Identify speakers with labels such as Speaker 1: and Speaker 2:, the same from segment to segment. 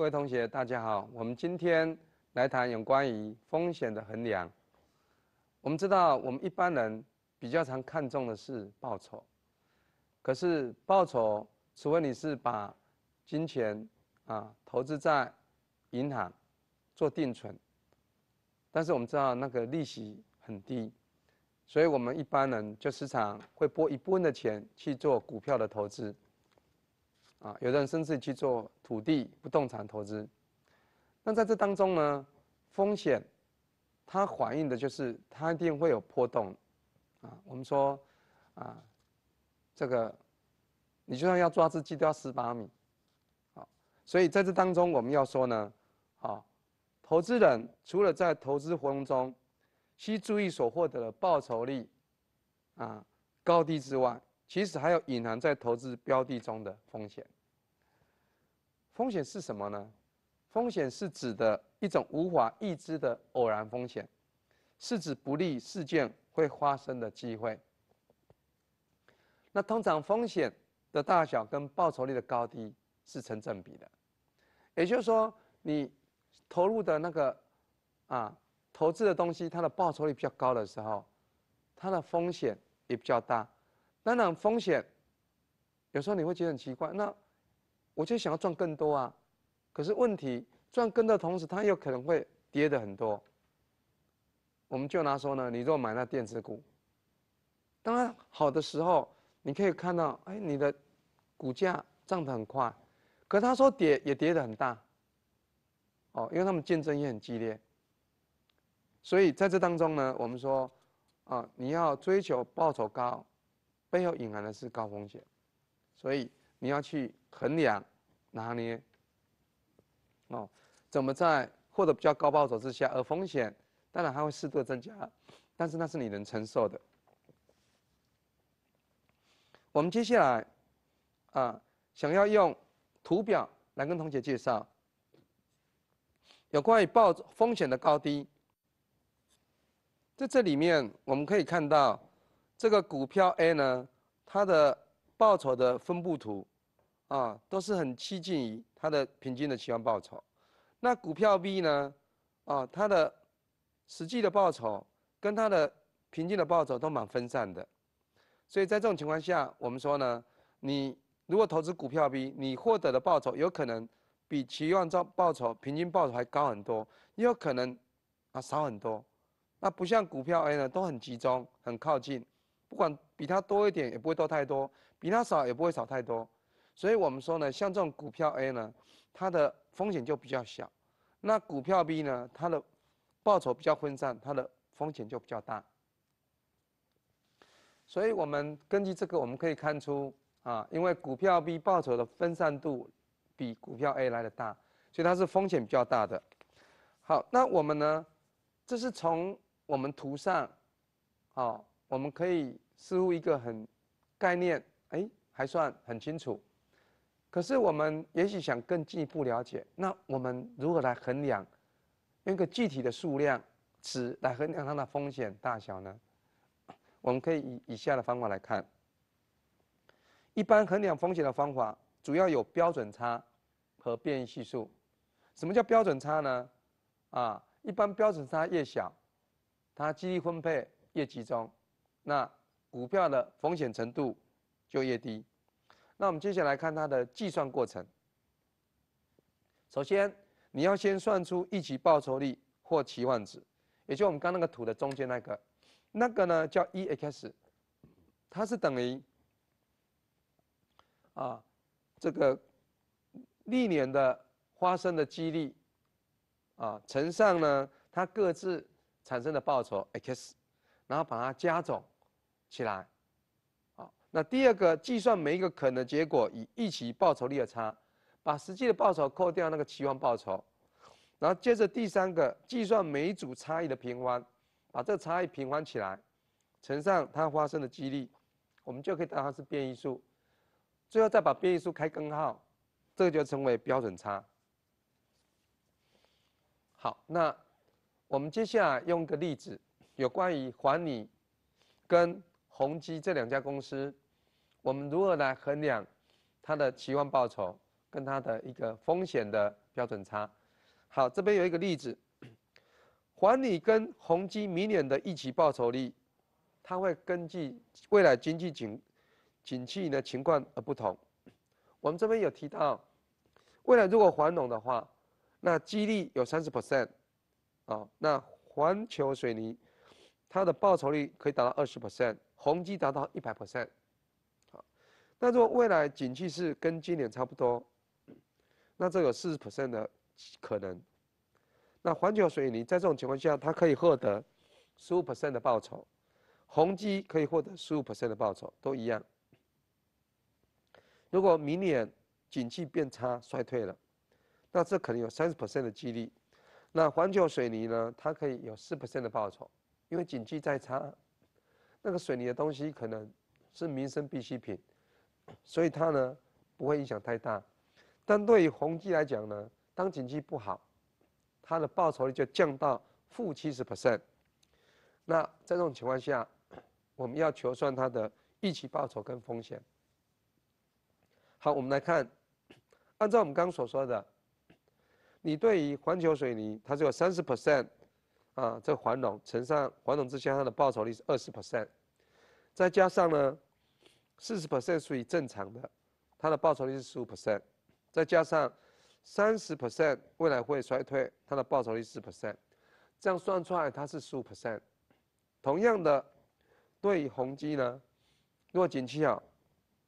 Speaker 1: 各位同学，大家好。我们今天来谈有关于风险的衡量。我们知道，我们一般人比较常看重的是报酬。可是报酬，除非你是把金钱啊投资在银行做定存，但是我们知道那个利息很低，所以我们一般人就时常会拨一部分的钱去做股票的投资。啊，有的人甚至去做土地不动产投资，那在这当中呢，风险，它反映的就是它一定会有波动，啊，我们说，啊，这个，你就算要抓只鸡都要十八米，好，所以在这当中我们要说呢，啊，投资人除了在投资活动中，需注意所获得的报酬率，啊，高低之外。其实还有隐含在投资标的中的风险。风险是什么呢？风险是指的一种无法预知的偶然风险，是指不利事件会发生的机会。那通常风险的大小跟报酬率的高低是成正比的，也就是说，你投入的那个啊投资的东西，它的报酬率比较高的时候，它的风险也比较大。当然，风险有时候你会觉得很奇怪。那我就想要赚更多啊，可是问题赚更多的同时，它有可能会跌的很多。我们就拿说呢，你若买那电子股，当然好的时候你可以看到，哎，你的股价涨得很快，可他说跌也跌得很大，哦，因为他们竞争也很激烈。所以在这当中呢，我们说，啊，你要追求报酬高。背后隐含的是高风险，所以你要去衡量、拿捏哦，怎么在获得比较高报酬之下，而风险当然还会适度增加，但是那是你能承受的。我们接下来啊，想要用图表来跟同学介绍有关于报风险的高低，在这里面我们可以看到。这个股票 A 呢，它的报酬的分布图啊都是很趋近于它的平均的期望报酬。那股票 B 呢，啊它的实际的报酬跟它的平均的报酬都蛮分散的。所以在这种情况下，我们说呢，你如果投资股票 B，你获得的报酬有可能比期望报报酬平均报酬还高很多，也有可能啊少很多。那不像股票 A 呢，都很集中，很靠近。不管比它多一点，也不会多太多；比它少也不会少太多。所以，我们说呢，像这种股票 A 呢，它的风险就比较小；那股票 B 呢，它的报酬比较分散，它的风险就比较大。所以我们根据这个，我们可以看出啊，因为股票 B 报酬的分散度比股票 A 来的大，所以它是风险比较大的。好，那我们呢，这是从我们图上，哦。我们可以似乎一个很概念，哎，还算很清楚。可是我们也许想更进一步了解，那我们如何来衡量，用一个具体的数量值来衡量它的风险大小呢？我们可以以以下的方法来看。一般衡量风险的方法主要有标准差和变异系数。什么叫标准差呢？啊，一般标准差越小，它激励分配越集中。那股票的风险程度就越低。那我们接下来看它的计算过程。首先，你要先算出一级报酬率或期望值，也就我们刚那个图的中间那个，那个呢叫 E(X)，它是等于啊这个历年的发生的几率啊乘上呢它各自产生的报酬 X。然后把它加总起来，好。那第二个，计算每一个可能结果以预期报酬率的差，把实际的报酬扣掉那个期望报酬，然后接着第三个，计算每一组差异的平方，把这个差异平方起来，乘上它发生的几率，我们就可以当它是变异数。最后再把变异数开根号，这个就称为标准差。好，那我们接下来用个例子。有关于华你跟宏基这两家公司，我们如何来衡量它的期望报酬跟它的一个风险的标准差？好，这边有一个例子，华你跟宏基明年的一期报酬率，它会根据未来经济景景气的情况而不同。我们这边有提到，未来如果环农的话，那基励有三十 percent 啊，那环球水泥。它的报酬率可以达到二十 percent，宏基达到一百 percent，好。那如果未来景气是跟今年差不多，那这有四十 percent 的可能，那环球水泥在这种情况下，它可以获得十五 percent 的报酬，宏基可以获得十五 percent 的报酬，都一样。如果明年景气变差衰退了，那这可能有三十 percent 的几率，那环球水泥呢，它可以有四 percent 的报酬。因为经济再差，那个水泥的东西可能是民生必需品，所以它呢不会影响太大。但对于宏基来讲呢，当经济不好，它的报酬率就降到负七十 percent。那在这种情况下，我们要求算它的预期报酬跟风险。好，我们来看，按照我们刚刚所说的，你对于环球水泥，它只有三十 percent。啊，这个黄总乘上黄总之加它的报酬率是二十 percent，再加上呢，四十 percent 属于正常的，它的报酬率是十五 percent，再加上三十 percent 未来会衰退，它的报酬率是 percent，这样算出来它是十五 percent。同样的，对于宏基呢，如果景气好，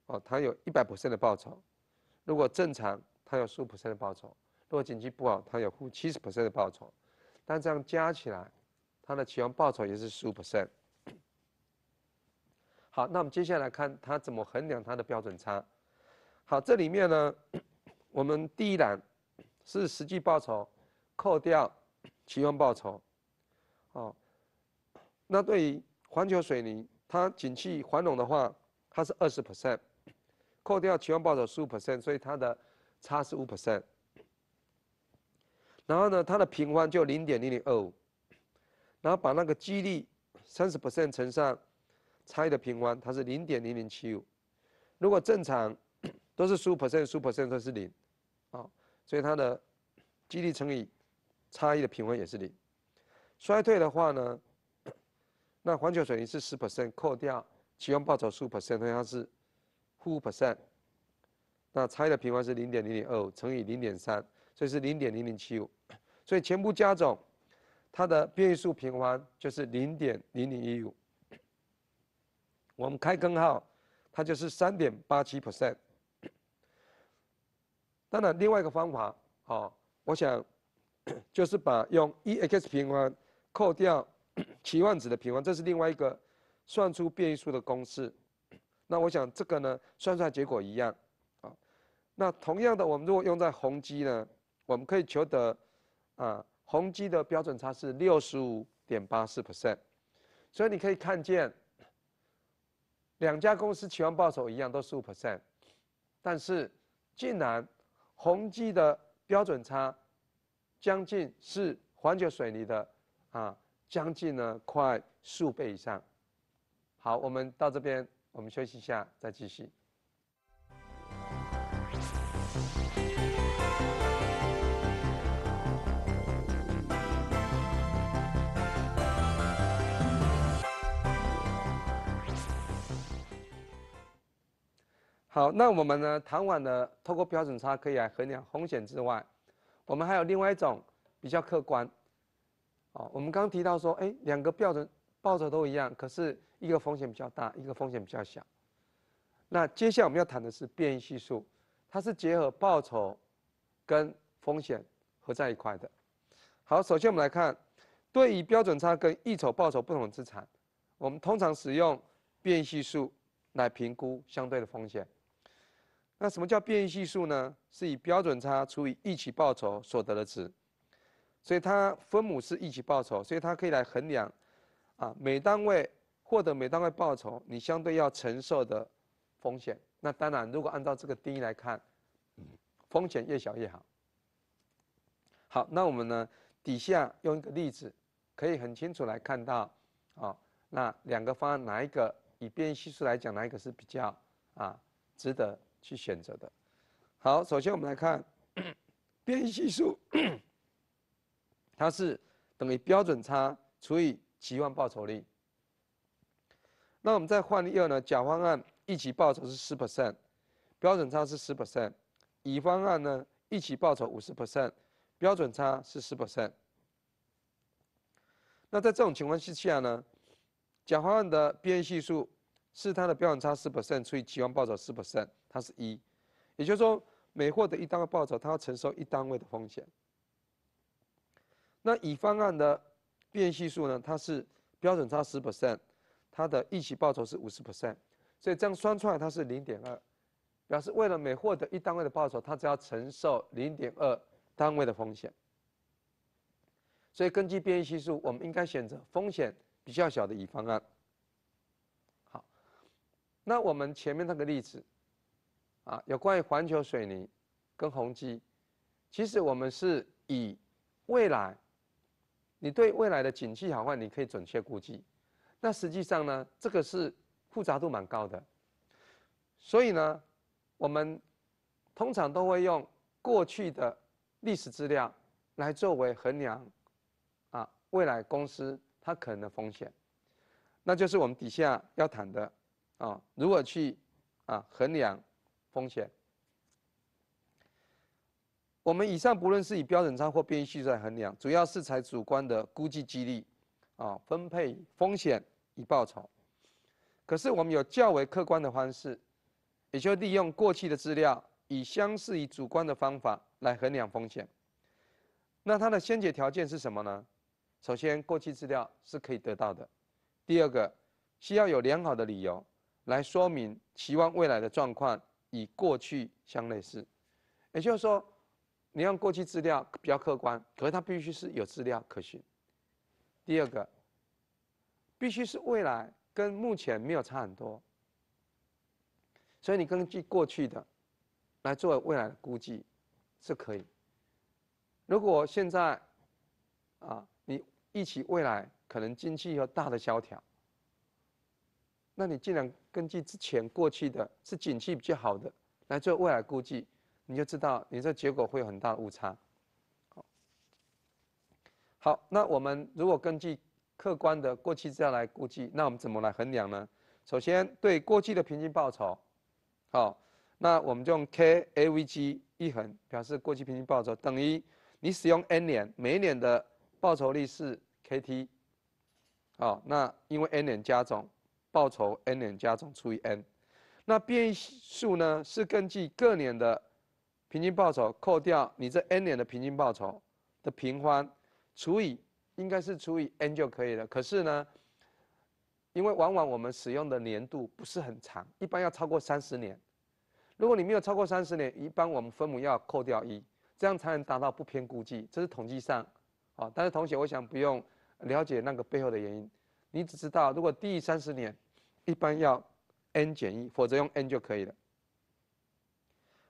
Speaker 1: 哦，它有一百 percent 的报酬；如果正常，它有十五 percent 的报酬；如果景气不好，它有负七十 percent 的报酬。但这样加起来，它的期用报酬也是十五 percent。好，那我们接下来看它怎么衡量它的标准差。好，这里面呢，我们第一栏是实际报酬，扣掉期用报酬，哦，那对于环球水泥，它景气环拢的话，它是二十 percent，扣掉期用报酬十五 percent，所以它的差是五 percent。然后呢，它的平方就零点零零二五，然后把那个几率三十 percent 乘上，差异的平方它是零点零零七五。如果正常都是数 percent 数 percent 都是零，啊，所以它的几率乘以差异的平方也是零。衰退的话呢，那环球水泥是十 percent，扣掉启用报酬数 percent，它是负 percent，那差异的平方是零点零零二五乘以零点三，所以是零点零零七五。所以全部加总，它的变异数平方就是零点零零一五，我们开根号，它就是三点八七 percent。当然，另外一个方法，啊，我想就是把用 e x 平方扣掉 期望值的平方，这是另外一个算出变异数的公式。那我想这个呢，算出来结果一样。啊，那同样的，我们如果用在宏基呢，我们可以求得。啊，宏基的标准差是六十五点八四 percent，所以你可以看见两家公司期望报酬一样都是五 percent，但是竟然宏基的标准差将近是环球水泥的啊，将近呢快数倍以上。好，我们到这边，我们休息一下，再继续。好，那我们呢？谈完了透过标准差可以来衡量风险之外，我们还有另外一种比较客观。哦，我们刚提到说，哎，两个标准报酬都一样，可是一个风险比较大，一个风险比较小。那接下来我们要谈的是变异系数，它是结合报酬跟风险合在一块的。好，首先我们来看，对于标准差跟一酬报酬不同的资产，我们通常使用变异系数来评估相对的风险。那什么叫变异系数呢？是以标准差除以一起报酬所得的值，所以它分母是一起报酬，所以它可以来衡量啊每单位获得每单位报酬你相对要承受的风险。那当然，如果按照这个定义来看，风险越小越好。好，那我们呢底下用一个例子，可以很清楚来看到，啊，那两个方案哪一个以变异系数来讲，哪一个是比较啊值得？去选择的。好，首先我们来看，边系数，它是等于标准差除以期望报酬率。那我们再换例二呢？甲方案一起报酬是十 percent，标准差是十 percent；乙方案呢，一起报酬五十 percent，标准差是十 percent。那在这种情况之下呢，甲方案的边系数。是它的标准差十 percent 除以期望报酬十 percent，它是一，也就是说每获得一单位报酬，它要承受一单位的风险。那乙方案的变异系数呢？它是标准差十 percent，它的一期报酬是五十 percent，所以这样算出来它是零点二，表示为了每获得一单位的报酬，它只要承受零点二单位的风险。所以根据变异系数，我们应该选择风险比较小的乙方案。那我们前面那个例子，啊，有关于环球水泥跟宏基，其实我们是以未来，你对未来的景气好坏你可以准确估计，那实际上呢，这个是复杂度蛮高的，所以呢，我们通常都会用过去的历史资料来作为衡量，啊，未来公司它可能的风险，那就是我们底下要谈的。啊，如果去啊衡量风险，我们以上不论是以标准差或变异系数来衡量，主要是采主观的估计几率啊，分配风险以报酬。可是我们有较为客观的方式，也就利用过去的资料，以相似于主观的方法来衡量风险。那它的先决条件是什么呢？首先，过去资料是可以得到的；第二个，需要有良好的理由。来说明，期望未来的状况与过去相类似，也就是说，你用过去资料比较客观，可是它必须是有资料可循。第二个，必须是未来跟目前没有差很多，所以你根据过去的来作为未来的估计是可以。如果现在，啊，你预期未来可能经济有大的萧条。那你既然根据之前过去的是景气比较好的来做未来估计，你就知道你这结果会有很大的误差。好，那我们如果根据客观的过去资料来估计，那我们怎么来衡量呢？首先，对过去的平均报酬，好，那我们就用 K avg 一横表示过去平均报酬等于你使用 n 年每一年的报酬率是 K t，好，那因为 n 年加总。报酬 n 年加总除以 n，那变异数呢是根据各年的平均报酬扣掉你这 n 年的平均报酬的平方除以应该是除以 n 就可以了。可是呢，因为往往我们使用的年度不是很长，一般要超过三十年。如果你没有超过三十年，一般我们分母要扣掉一，这样才能达到不偏估计。这是统计上，啊，但是同学我想不用了解那个背后的原因，你只知道如果低于三十年。一般要 n 减一，否则用 n 就可以了。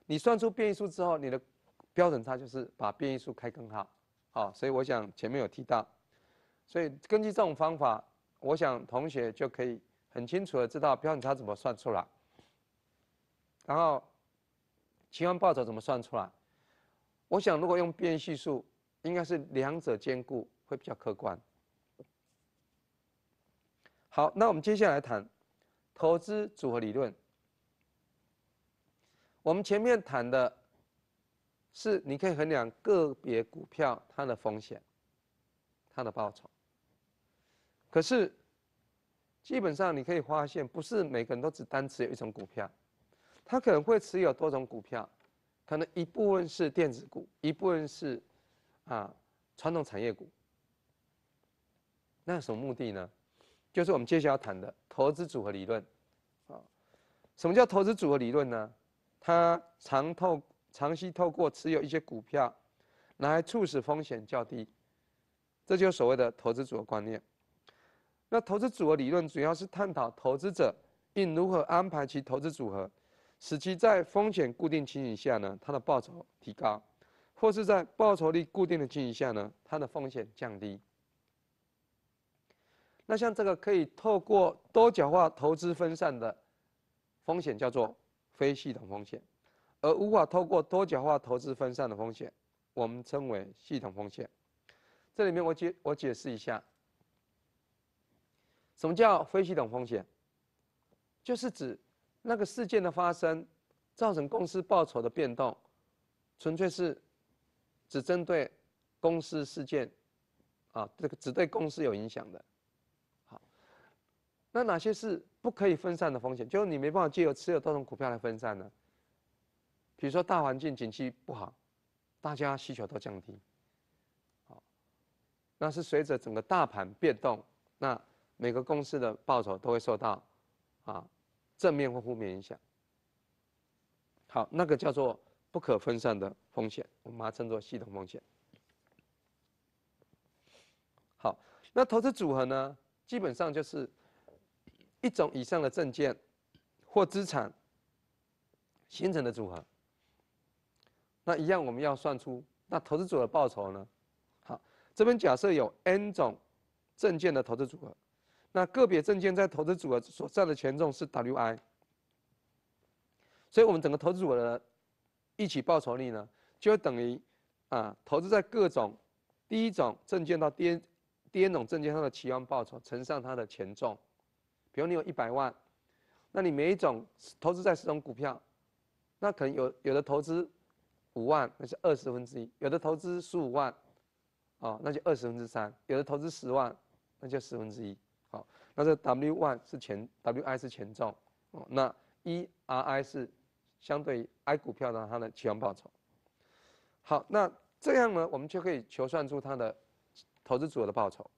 Speaker 1: 你算出变异数之后，你的标准差就是把变异数开根号。好，所以我想前面有提到，所以根据这种方法，我想同学就可以很清楚的知道标准差怎么算出来。然后，期望报酬怎么算出来？我想如果用变系数，应该是两者兼顾会比较客观。好，那我们接下来谈。投资组合理论，我们前面谈的，是你可以衡量个别股票它的风险、它的报酬。可是，基本上你可以发现，不是每个人都只单持有一种股票，他可能会持有多种股票，可能一部分是电子股，一部分是啊传统产业股。那有什么目的呢？就是我们接下来要谈的投资组合理论。什么叫投资组合理论呢？它常透长期透过持有一些股票，来促使风险较低，这就是所谓的投资组合观念。那投资组合理论主要是探讨投资者应如何安排其投资组合，使其在风险固定情形下呢，它的报酬提高，或是在报酬率固定的情形下呢，它的风险降低。那像这个可以透过多角化投资分散的。风险叫做非系统风险，而无法透过多角化投资分散的风险，我们称为系统风险。这里面我解我解释一下，什么叫非系统风险？就是指那个事件的发生，造成公司报酬的变动，纯粹是只针对公司事件，啊，这个只对公司有影响的。好，那哪些是？不可以分散的风险，就是你没办法借由持有多种股票来分散的。比如说大环境景气不好，大家需求都降低，好，那是随着整个大盘变动，那每个公司的报酬都会受到啊正面或负面影响。好，那个叫做不可分散的风险，我们把它称作系统风险。好，那投资组合呢，基本上就是。一种以上的证件或资产形成的组合，那一样我们要算出那投资组合的报酬呢？好，这边假设有 n 种证件的投资组合，那个别证件在投资组合所占的权重是 wi，所以我们整个投资组合的一起报酬率呢，就等于啊投资在各种第一种证件到第第 n 种证件上的期望报酬乘上它的权重。比如你有一百万，那你每一种投资在十种股票，那可能有有的投资五万，那是二十分之一；有的投资十五万，啊，那就二十分之三；有的投资十万，那就十分之一。好，那这 W one 是前 W I 是权重，哦，那 E R I 是相对于 I 股票的它的期望报酬。好，那这样呢，我们就可以求算出它的投资组合的报酬。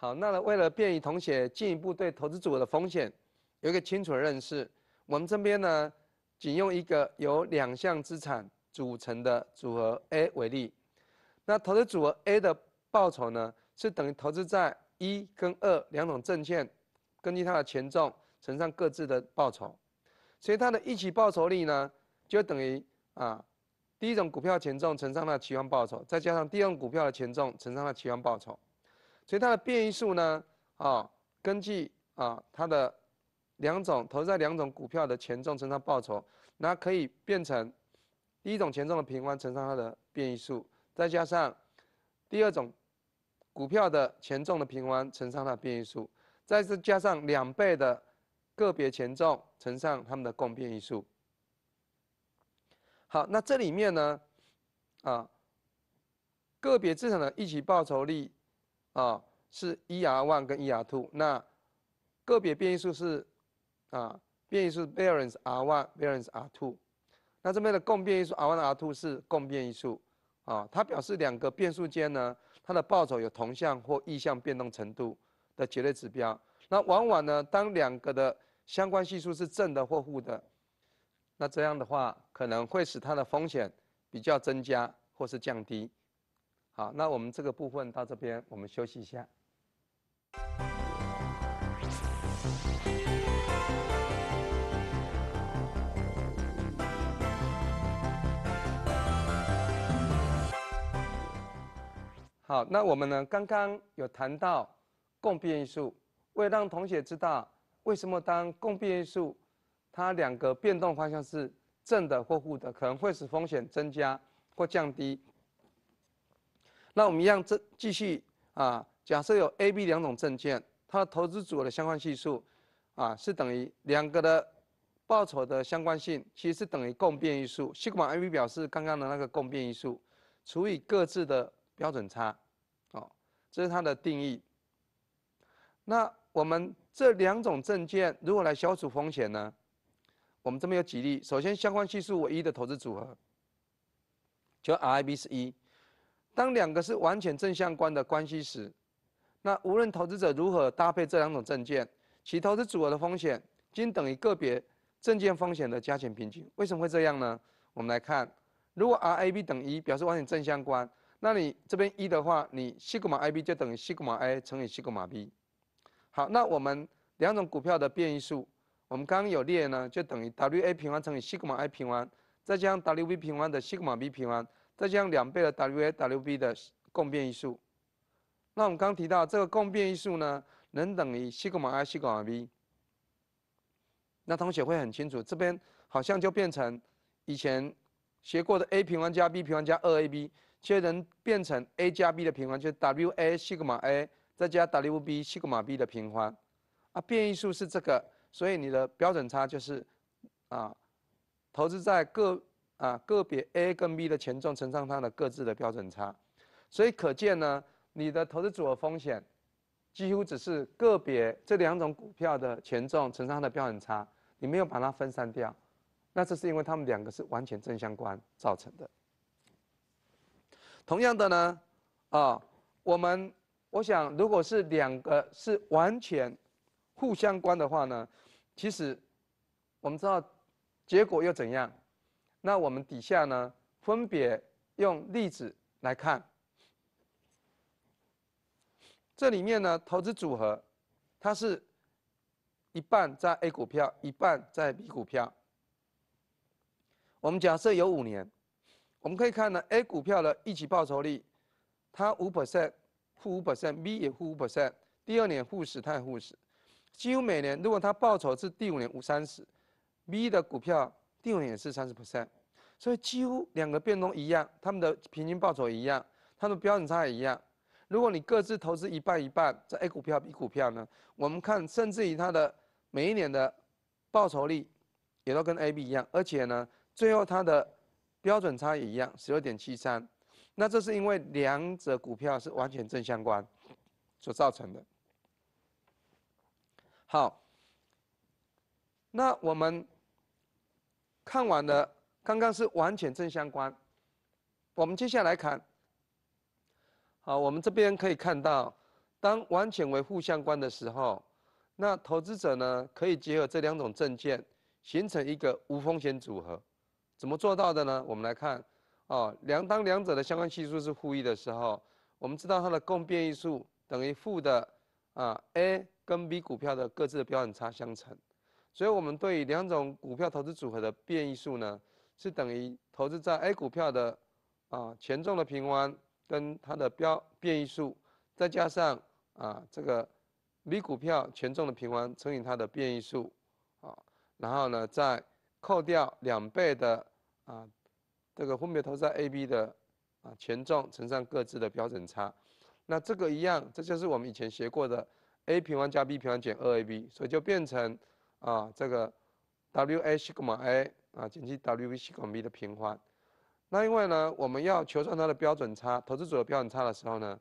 Speaker 1: 好，那为了便于同学进一步对投资组合的风险有一个清楚的认识，我们这边呢，仅用一个由两项资产组成的组合 A 为例。那投资组合 A 的报酬呢，是等于投资在一跟二两种证券，根据它的权重乘上各自的报酬，所以它的一起报酬率呢，就等于啊，第一种股票权重乘上它的期望报酬，再加上第二种股票的权重乘上它的期望报酬。所以它的变异数呢，啊，根据啊它的两种投在两种股票的权重乘上报酬，那可以变成第一种权重的平方乘上它的变异数，再加上第二种股票的权重的平方乘上它的变异数，再次加上两倍的个别权重乘上它们的共变异数。好，那这里面呢，啊，个别资产的一起报酬率。啊，是 E R one 跟 E R two，那个别变异数是啊，变异数 variance R one variance R two，那这边的共变异数 R one R two 是共变异数，啊，它表示两个变数间呢，它的报酬有同向或异向变动程度的绝对指标。那往往呢，当两个的相关系数是正的或负的，那这样的话可能会使它的风险比较增加或是降低。啊，那我们这个部分到这边，我们休息一下。好，那我们呢，刚刚有谈到共变因素，为了让同学知道，为什么当共变因素它两个变动方向是正的或负的，可能会使风险增加或降低。那我们一样，这继续啊，假设有 A、B 两种证券，它的投资组合的相关系数，啊，是等于两个的报酬的相关性，其实是等于共变一数西格玛 AB 表示刚刚的那个共变一数，除以各自的标准差，哦，这是它的定义。那我们这两种证券如何来消除风险呢？我们这边有举例，首先相关系数为一的投资组合，就 RIB 是一。当两个是完全正相关的关系时，那无论投资者如何搭配这两种证件，其投资组合的风险均等于个别证件风险的加减平均。为什么会这样呢？我们来看，如果 RAB 等于一，表示完全正相关，那你这边一的话，你西格玛 I b 就等于西格玛 A 乘以西格玛 B。好，那我们两种股票的变异数，我们刚刚有列呢，就等于 W A 平方乘以西格玛 A 平方，再加上 W B 平方的西格玛 B 平方。再加上两倍的 WA、WB 的共变异数。那我们刚提到这个共变异数呢，能等于西格玛 A 西格玛 B。那同学会很清楚，这边好像就变成以前学过的 A 平方加 B 平方加二 AB，却能变成 A 加 B 的平方，就是 WA 西格玛 A 再加 WB 西格玛 B 的平方。啊，变异数是这个，所以你的标准差就是啊，投资在各。啊，个别 A 跟 B 的权重乘上它的各自的标准差，所以可见呢，你的投资组合风险几乎只是个别这两种股票的权重乘上它的标准差。你没有把它分散掉，那这是因为它们两个是完全正相关造成的。同样的呢，啊，我们我想，如果是两个是完全互相关的话呢，其实我们知道结果又怎样？那我们底下呢，分别用例子来看。这里面呢，投资组合，它是一半在 A 股票，一半在 B 股票。我们假设有五年，我们可以看到 A 股票的一级报酬率，它五 percent，负五 percent，B 也负五 percent。第二年负十，它也负十。几乎每年，如果它报酬是第五年五三十，B 的股票。定额也是三十 percent，所以几乎两个变动一样，他们的平均报酬一样，他们的标准差也一样。如果你各自投资一半一半，这 A 股票 B 股票呢？我们看甚至于它的每一年的报酬率也都跟 A、B 一样，而且呢，最后它的标准差也一样，十二点七三。那这是因为两者股票是完全正相关所造成的。好，那我们。看完了，刚刚是完全正相关，我们接下来看，好，我们这边可以看到，当完全为负相关的时候，那投资者呢可以结合这两种证件，形成一个无风险组合，怎么做到的呢？我们来看，哦，两当两者的相关系数是负一的时候，我们知道它的共变异数等于负的啊 A 跟 B 股票的各自的标准差相乘。所以，我们对于两种股票投资组合的变异数呢，是等于投资在 A 股票的啊权重的平方跟它的标变异数，再加上啊这个 B 股票权重的平方乘以它的变异数，啊，然后呢再扣掉两倍的啊这个分别投资在 A、B 的啊权重乘上各自的标准差，那这个一样，这就是我们以前学过的 A 平方加 B 平方减二 AB，所以就变成。啊，这个 W A H 公 A 啊减去 W V 公 B 的平方。那因为呢，我们要求算它的标准差，投资组合标准差的时候呢，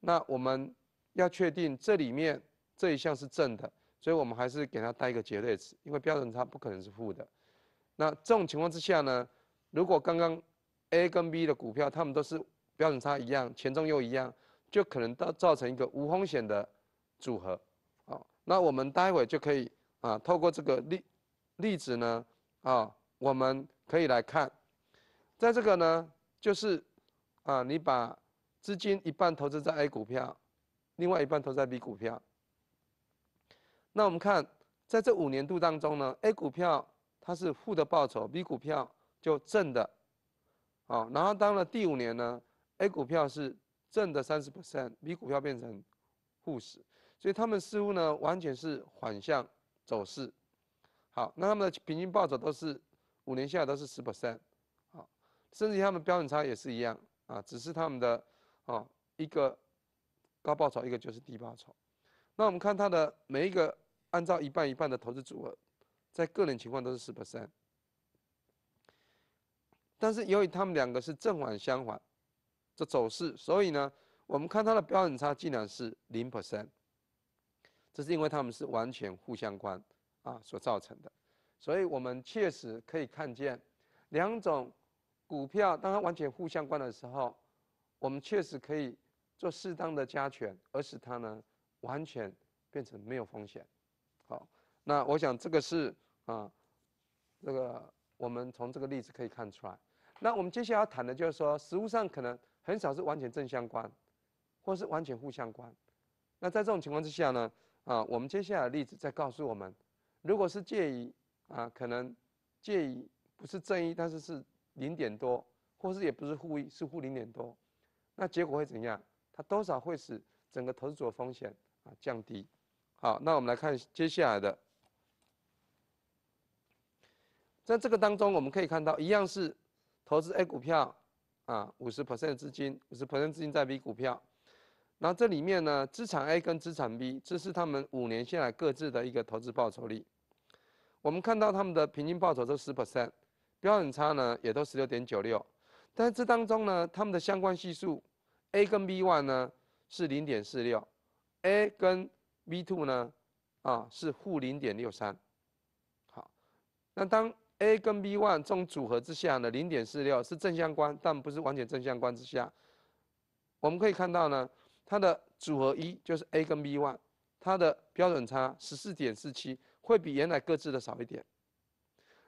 Speaker 1: 那我们要确定这里面这一项是正的，所以我们还是给它带一个绝对值，因为标准差不可能是负的。那这种情况之下呢，如果刚刚 A 跟 B 的股票，它们都是标准差一样，权重又一样，就可能到造成一个无风险的组合。啊，那我们待会就可以。啊，透过这个例例子呢，啊，我们可以来看，在这个呢，就是啊，你把资金一半投资在 A 股票，另外一半投资在 B 股票。那我们看，在这五年度当中，A 呢股票它是负的报酬，B 股票就正的，啊，然后到了第五年呢，A 股票是正的三十 percent，B 股票变成负十，所以他们似乎呢完全是反向。走势好，那他们的平均暴走都是五年下来都是十 percent，好，甚至于他们标准差也是一样啊，只是他们的啊一个高报酬，一个就是低报酬。那我们看它的每一个按照一半一半的投资组合，在个人情况都是十 percent，但是由于他们两个是正反相反这走势，所以呢，我们看它的标准差竟然是零 percent。这是因为他们是完全互相关，啊，所造成的，所以我们确实可以看见两种股票，当它完全互相关的时候，我们确实可以做适当的加权，而使它呢完全变成没有风险。好，那我想这个是啊，这个我们从这个例子可以看出来。那我们接下来要谈的就是说，实物上可能很少是完全正相关，或是完全互相关。那在这种情况之下呢？啊，我们接下来的例子再告诉我们，如果是介于啊，可能介于不是正一，但是是零点多，或是也不是负一，是负零点多，那结果会怎样？它多少会使整个投资者风险啊降低？好，那我们来看接下来的，在这个当中我们可以看到，一样是投资 A 股票啊，五十 percent 资金，五十 percent 资金在 B 股票。那这里面呢，资产 A 跟资产 B，这是他们五年下来各自的一个投资报酬率。我们看到他们的平均报酬都十 percent，标准差呢也都十六点九六。但这当中呢，他们的相关系数 A 跟 B one 呢是零点四六，A 跟 B two 呢啊是负零点六三。好，那当 A 跟 B one 这种组合之下呢，零点四六是正相关，但不是完全正相关之下，我们可以看到呢。它的组合一就是 A 跟 B one，它的标准差十四点四七会比原来各自的少一点。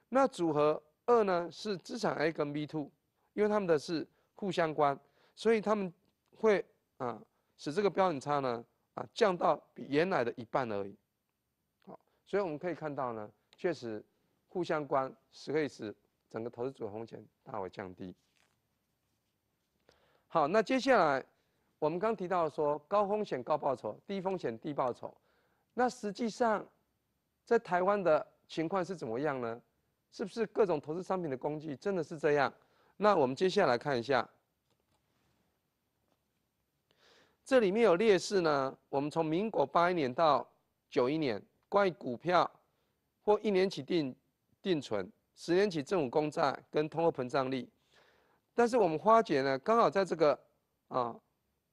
Speaker 1: 那组合二呢是资产 A 跟 B two，因为它们的是互相关，所以他们会啊使这个标准差呢啊降到比原来的一半而已。好，所以我们可以看到呢，确实互相关是可以使整个投资组合风险大为降低。好，那接下来。我们刚提到说高风险高报酬，低风险低报酬，那实际上在台湾的情况是怎么样呢？是不是各种投资商品的工具真的是这样？那我们接下来看一下，这里面有劣势呢。我们从民国八一年到九一年，关于股票或一年起定定存，十年起政府公债跟通货膨胀率，但是我们花姐呢，刚好在这个啊。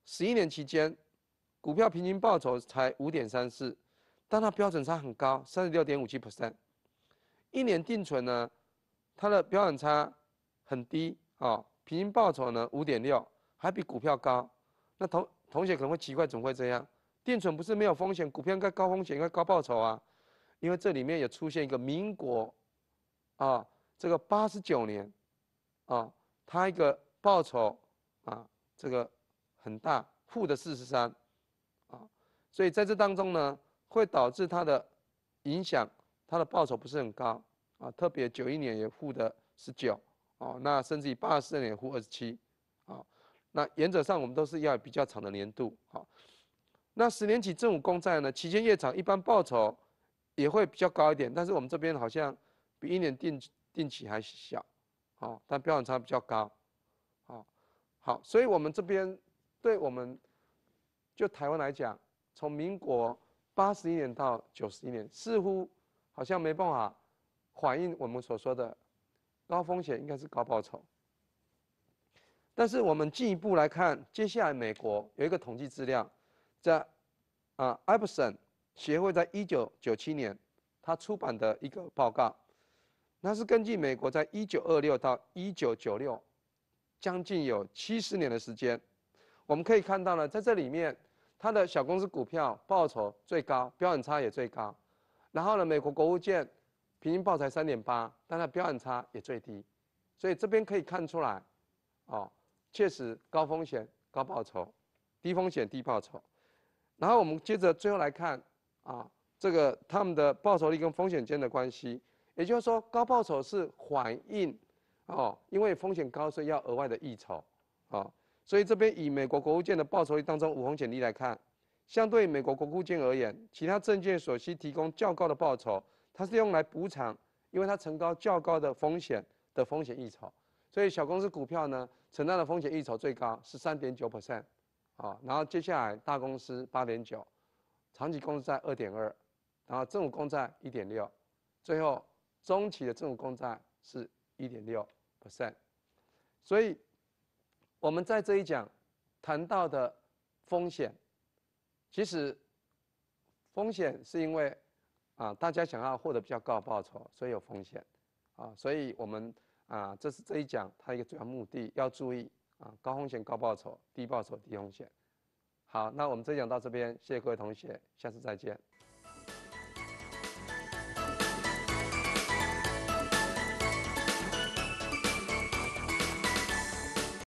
Speaker 1: 十一年期间，股票平均报酬才五点三四，但它标准差很高，三十六点五七 percent。一年定存呢，它的标准差很低啊，平均报酬呢五点六，还比股票高。那同同学可能会奇怪，怎么会这样？定存不是没有风险，股票应该高风险、应该高报酬啊？因为这里面也出现一个民国，啊，这个八十九年，啊，它一个报酬啊，这个。很大负的四十三，啊，所以在这当中呢，会导致它的影响，它的报酬不是很高啊，特别九一年也负的十九，哦，那甚至于八四年也负二十七，啊，那原则上我们都是要比较长的年度，好，那十年期政府公债呢，期间越长，一般报酬也会比较高一点，但是我们这边好像比一年定定期还小，啊，但标准差比较高，啊，好，所以我们这边。对我们，就台湾来讲，从民国八十一年到九十一年，似乎好像没办法反映我们所说的高风险应该是高报酬。但是我们进一步来看，接下来美国有一个统计资料，在啊艾普森协会在一九九七年他出版的一个报告，那是根据美国在一九二六到一九九六将近有七十年的时间。我们可以看到呢，在这里面，它的小公司股票报酬最高，标准差也最高。然后呢，美国国务院平均报才三点八，但它标准差也最低。所以这边可以看出来，哦，确实高风险高报酬，低风险低报酬。然后我们接着最后来看啊，这个他们的报酬率跟风险间的关系，也就是说高报酬是反映，哦，因为风险高所以要额外的溢酬，哦。所以这边以美国国库券的报酬率当中五红险利率来看，相对美国国库券而言，其他证券所需提供较高的报酬，它是用来补偿，因为它承高较高的风险的风险溢酬。所以小公司股票呢，承担的风险溢酬最高是三点九 percent，啊，然后接下来大公司八点九，长期公司债二点二，然后政府公债一点六，最后中期的政府公债是一点六 percent，所以。我们在这一讲谈到的风险，其实风险是因为啊大家想要获得比较高的报酬，所以有风险啊。所以，我们啊这是这一讲它一个主要目的，要注意啊高风险高报酬，低报酬低风险。好，那我们这讲到这边，谢谢各位同学，下次再见。